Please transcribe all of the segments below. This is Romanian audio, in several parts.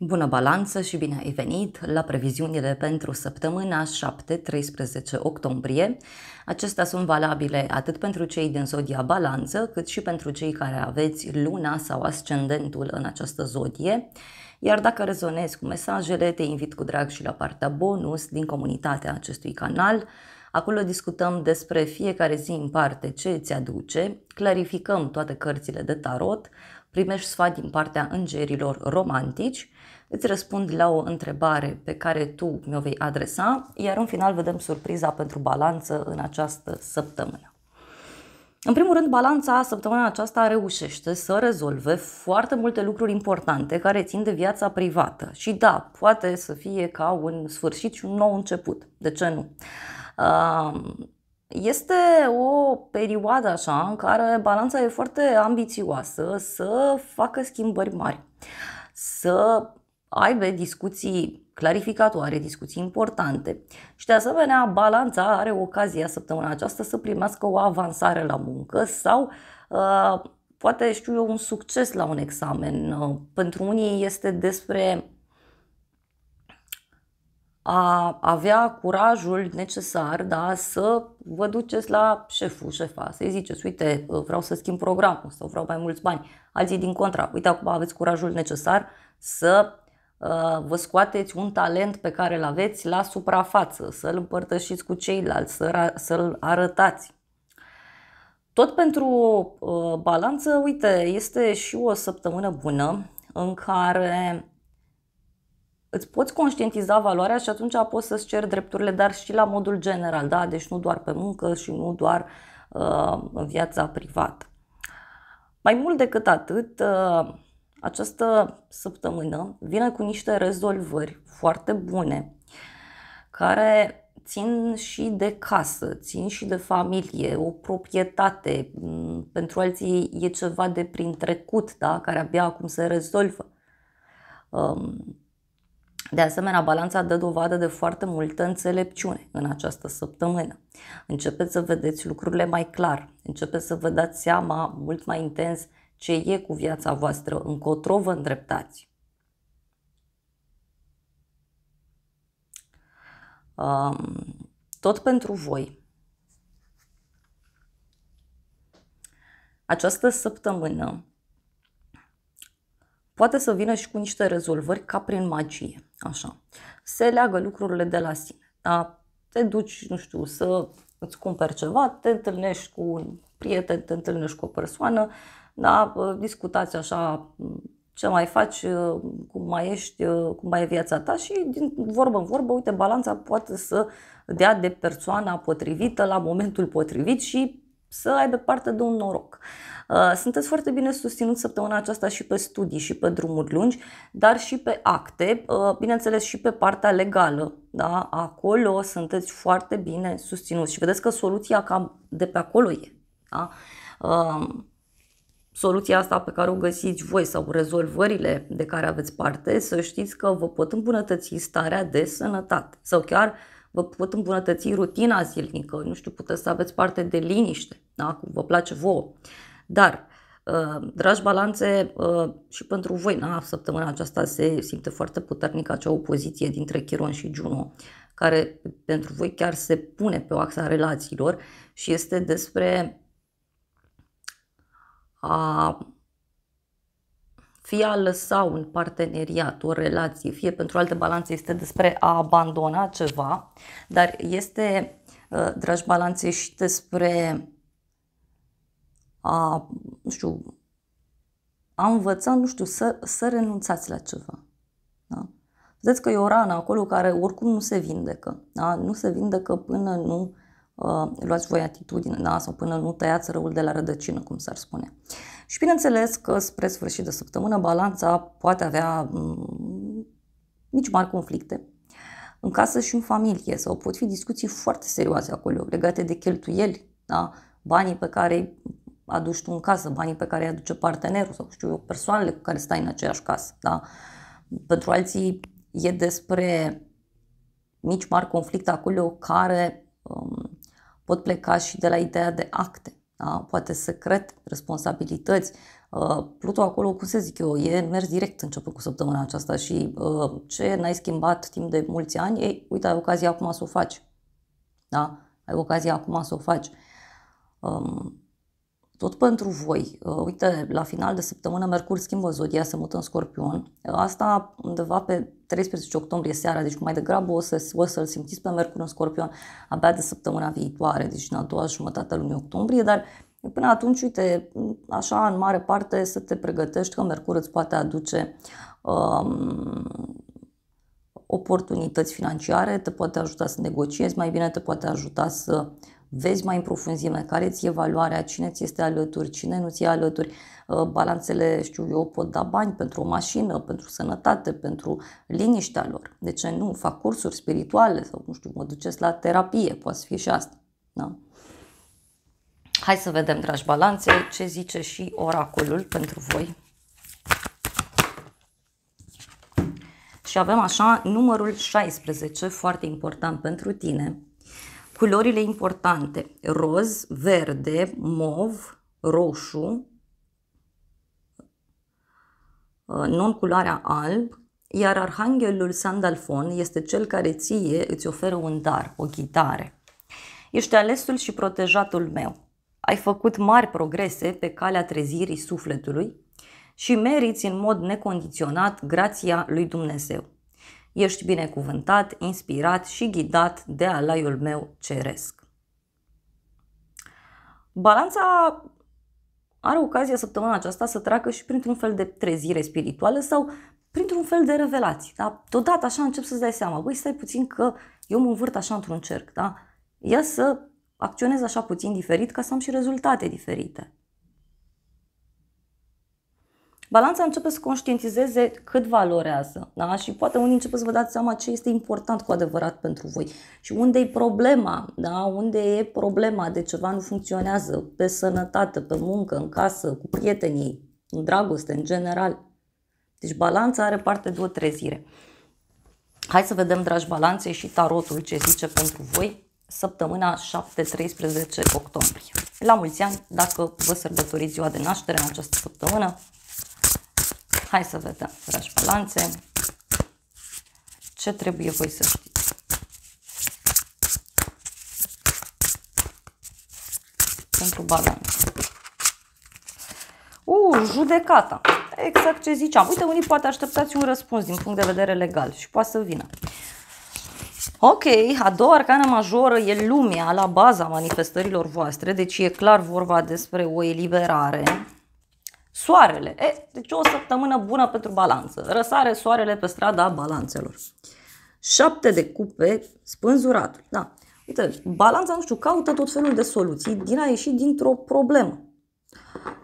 Bună balanță și bine ai venit la previziunile pentru săptămâna 7-13 octombrie. Acestea sunt valabile atât pentru cei din zodia balanță, cât și pentru cei care aveți luna sau ascendentul în această zodie. Iar dacă rezonezi cu mesajele, te invit cu drag și la partea bonus din comunitatea acestui canal. Acolo discutăm despre fiecare zi în parte ce îți aduce, clarificăm toate cărțile de tarot, primești sfat din partea îngerilor romantici, îți răspund la o întrebare pe care tu mi-o vei adresa, iar în final vedem surpriza pentru balanță în această săptămână. În primul rând, balanța săptămâna aceasta reușește să rezolve foarte multe lucruri importante care țin de viața privată. Și da, poate să fie ca un sfârșit și un nou început. De ce nu? Uh, este o perioadă așa în care balanța e foarte ambițioasă să facă schimbări mari, să aibă discuții clarificatoare, discuții importante. Și de asemenea, balanța are ocazia săptămâna aceasta să primească o avansare la muncă sau uh, poate, știu eu, un succes la un examen. Uh, pentru unii este despre a avea curajul necesar da, să vă duceți la șeful, șefa, să-i ziceți, uite, uh, vreau să schimb programul sau vreau mai mulți bani. Alții din contra, uite, acum aveți curajul necesar să uh, vă scoateți un talent pe care îl aveți la suprafață, să-l împărtășiți cu ceilalți, să-l arătați. Tot pentru uh, balanță, uite, este și o săptămână bună în care îți poți conștientiza valoarea și atunci poți să-ți ceri drepturile, dar și la modul general, da? deci nu doar pe muncă și nu doar uh, în viața privată. Mai mult decât atât, uh, această săptămână vine cu niște rezolvări foarte bune care țin și de casă, țin și de familie, o proprietate. Mm, pentru alții e ceva de prin trecut, da? care abia acum se rezolvă. Um, de asemenea, balanța dă dovadă de foarte multă înțelepciune în această săptămână. Începeți să vedeți lucrurile mai clar, începeți să vă dați seama mult mai intens ce e cu viața voastră, încotro vă îndreptați. Tot pentru voi. Această săptămână poate să vină și cu niște rezolvări ca prin magie. Așa. Se leagă lucrurile de la sine. Da? Te duci, nu știu, să îți cumperi ceva, te întâlnești cu un prieten, te întâlnești cu o persoană, da? discutați așa ce mai faci, cum mai ești, cum mai e viața ta și din vorbă în vorbă, uite, balanța poate să dea de persoana potrivită la momentul potrivit și să aibă parte de un noroc. Uh, sunteți foarte bine susținut săptămâna aceasta și pe studii și pe drumuri lungi, dar și pe acte, uh, bineînțeles și pe partea legală. Da? Acolo sunteți foarte bine susținut și vedeți că soluția cam de pe acolo e. Da? Uh, soluția asta pe care o găsiți voi sau rezolvările de care aveți parte, să știți că vă pot îmbunătăți starea de sănătate sau chiar uh, vă pot îmbunătăți rutina zilnică, nu știu, puteți să aveți parte de liniște, da? cum vă place vouă. Dar, uh, dragi balanțe, uh, și pentru voi, na, da? săptămâna aceasta se simte foarte puternică acea opoziție dintre Chiron și Juno, care pentru voi chiar se pune pe o axa relațiilor și este despre a fie a lăsa un parteneriat, o relație, fie pentru alte balanțe este despre a abandona ceva, dar este, uh, dragi balanțe, și despre a, nu știu, a învăța, nu știu, să, să renunțați la ceva. Da? Vedeți că e o rană acolo care oricum nu se vindecă. Da? Nu se vindecă până nu uh, luați voi atitudine da? sau până nu tăiați răul de la rădăcină, cum s-ar spune. Și bineînțeles că spre sfârșit de săptămână balanța poate avea mm, mici mari conflicte în casă și în familie sau pot fi discuții foarte serioase acolo legate de cheltuieli, da? banii pe care aduci tu în casă, banii pe care îi aduce partenerul sau știu eu, persoanele cu care stai în aceeași casă. Da? Pentru alții e despre mici mari conflicte acolo care um, pot pleca și de la ideea de acte da? poate secret, responsabilități. Uh, Pluto acolo, cum să zic eu, e mers direct început cu săptămâna aceasta și uh, ce n-ai schimbat timp de mulți ani, ei, uite, ai ocazia acum să o faci. Da? Ai ocazia acum să o faci. Um, tot pentru voi. Uh, uite, la final de săptămână Mercur schimbă zodia, se mută în Scorpion. Asta undeva pe 13 octombrie seara, deci mai degrabă o, să, o să-l simțiți pe Mercur în Scorpion abia de săptămâna viitoare, deci în a doua jumătate a lunii octombrie, dar Până atunci, uite, așa în mare parte să te pregătești că Mercur îți poate aduce um, oportunități financiare, te poate ajuta să negociezi mai bine, te poate ajuta să vezi mai în profunzime care ți e valoarea, cine ți este alături, cine nu ți e alături, uh, balanțele, știu eu, pot da bani pentru o mașină, pentru sănătate, pentru liniștea lor. De ce nu? Fac cursuri spirituale sau, nu știu, mă duceți la terapie, poate fi și asta. Da? Hai să vedem, dragi balanțe, ce zice și oracolul pentru voi. Și avem așa numărul 16, foarte important pentru tine. Culorile importante, roz, verde, mov, roșu, uh, non-culoarea alb, iar arhanghelul Sandalfon este cel care ție îți oferă un dar, o ghidare. Ești alesul și protejatul meu. Ai făcut mari progrese pe calea trezirii sufletului și meriți în mod necondiționat grația lui Dumnezeu ești binecuvântat, inspirat și ghidat de alaiul meu ceresc. Balanța are ocazia săptămâna aceasta să treacă și printr-un fel de trezire spirituală sau printr-un fel de revelații. Da? Totodată așa încep să-ți dai seama, băi, stai puțin că eu mă învârt așa într-un cerc. Da? Ia să acționez așa puțin diferit ca să am și rezultate diferite balanța începe să conștientizeze cât valorează da? și poate unii începe să vă dați seama ce este important cu adevărat pentru voi și unde e problema, da? unde e problema de ceva nu funcționează pe sănătate, pe muncă, în casă, cu prietenii, în dragoste, în general. Deci balanța are parte de o trezire. Hai să vedem, dragi balanțe, și tarotul ce zice pentru voi săptămâna 7-13 octombrie. La mulți ani, dacă vă sărbătoriți ziua de naștere în această săptămână, Hai să vedem, dragi balanțe, ce trebuie voi să știți. Pentru balanță. U, judecata. Exact ce ziceam. Uite, unii poate așteptați un răspuns din punct de vedere legal și poate să vină. Ok, a doua arcană majoră e lumea la baza manifestărilor voastre, deci e clar vorba despre o eliberare, Soarele. E, deci o săptămână bună pentru balanță. Răsare soarele pe strada balanțelor. Șapte de cupe, spânzuratul. Da. Uite, balanța, nu știu, caută tot felul de soluții din a ieși dintr-o problemă.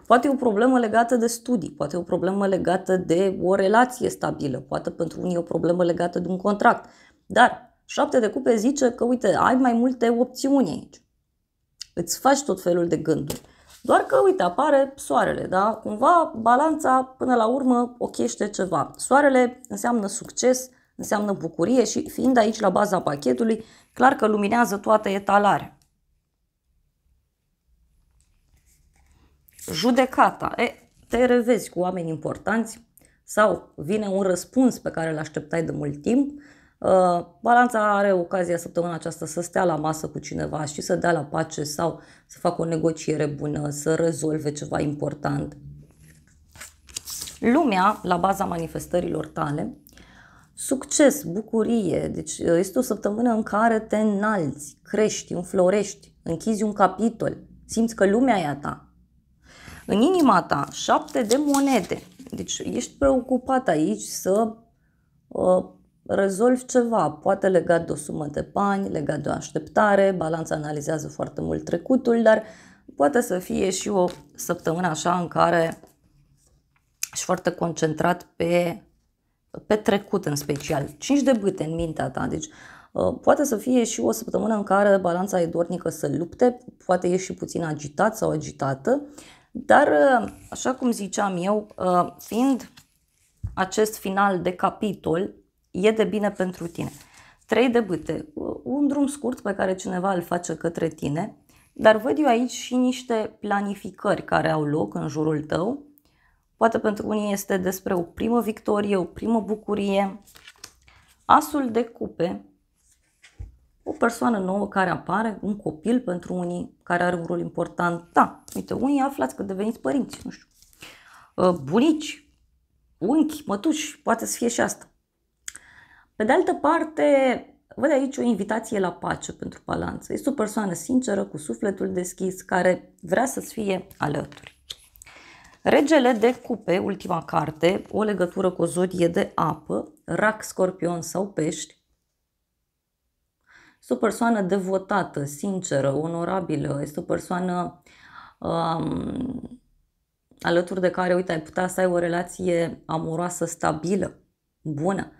Poate e o problemă legată de studii, poate e o problemă legată de o relație stabilă, poate pentru unii e o problemă legată de un contract. Dar șapte de cupe zice că, uite, ai mai multe opțiuni aici. Îți faci tot felul de gânduri. Doar că, uite, apare soarele, da? Cumva balanța până la urmă o chește ceva. Soarele înseamnă succes, înseamnă bucurie și fiind aici la baza pachetului, clar că luminează toată etalarea. Judecata. E, te revezi cu oameni importanți sau vine un răspuns pe care îl așteptai de mult timp Uh, balanța are ocazia săptămâna aceasta să stea la masă cu cineva și să dea la pace sau să facă o negociere bună, să rezolve ceva important. Lumea, la baza manifestărilor tale, succes, bucurie, deci uh, este o săptămână în care te înalți, crești, înflorești, închizi un capitol, simți că lumea e a ta. În inima ta, șapte de monede. Deci ești preocupat aici să uh, rezolvi ceva, poate legat de o sumă de bani, legat de o așteptare, balanța analizează foarte mult trecutul, dar poate să fie și o săptămână așa în care ești foarte concentrat pe, pe trecut în special. Cinci de bâte în mintea ta, deci ă, Poate să fie și o săptămână în care balanța e dornică să lupte, poate e și puțin agitat sau agitată, dar, ă, așa cum ziceam eu, ă, fiind acest final de capitol, e de bine pentru tine. Trei de bâte, un drum scurt pe care cineva îl face către tine, dar văd eu aici și niște planificări care au loc în jurul tău. Poate pentru unii este despre o primă victorie, o primă bucurie. Asul de cupe, o persoană nouă care apare, un copil pentru unii care are un rol important. Da, uite, unii aflați că deveniți părinți, nu știu, uh, bunici, unchi, mătuși, poate să fie și asta. Pe de altă parte, văd aici o invitație la pace pentru balanță. Este o persoană sinceră, cu sufletul deschis, care vrea să-ți fie alături. Regele de cupe, ultima carte, o legătură cu o zodie de apă, rac, scorpion sau pești. Este o persoană devotată, sinceră, onorabilă, este o persoană um, alături de care, uite, ai putea să ai o relație amoroasă stabilă, bună.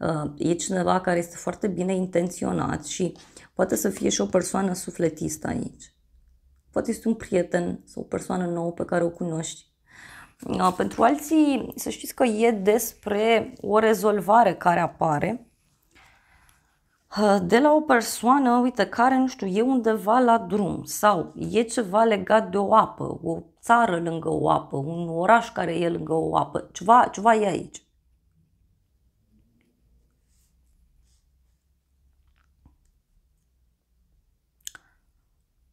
Uh, e cineva care este foarte bine intenționat și poate să fie și o persoană sufletistă aici. Poate este un prieten sau o persoană nouă pe care o cunoști. Uh, pentru alții, să știți că e despre o rezolvare care apare uh, de la o persoană, uite, care, nu știu, e undeva la drum sau e ceva legat de o apă, o țară lângă o apă, un oraș care e lângă o apă, ceva, ceva e aici.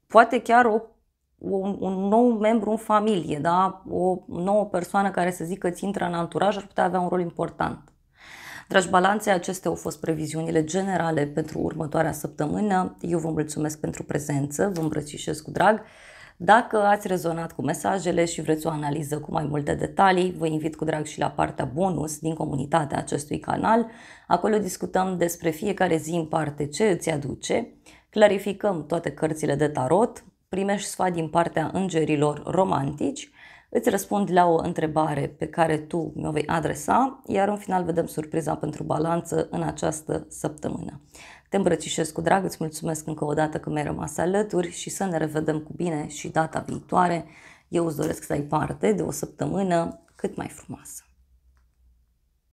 poate chiar o, un, un nou membru în familie, da? o nouă persoană care să zică îți intră în anturaj ar putea avea un rol important. Dragi balanțe, acestea au fost previziunile generale pentru următoarea săptămână. Eu vă mulțumesc pentru prezență, vă îmbrățișez cu drag. Dacă ați rezonat cu mesajele și vreți o analiză cu mai multe detalii, vă invit cu drag și la partea bonus din comunitatea acestui canal. Acolo discutăm despre fiecare zi în parte ce îți aduce, clarificăm toate cărțile de tarot, primești sfat din partea îngerilor romantici, îți răspund la o întrebare pe care tu mi-o vei adresa, iar în final vedem surpriza pentru balanță în această săptămână. Te îmbrățișez cu drag, îți mulțumesc încă o dată că mi-ai rămas alături și să ne revedem cu bine și data viitoare. Eu îți doresc să ai parte de o săptămână cât mai frumoasă.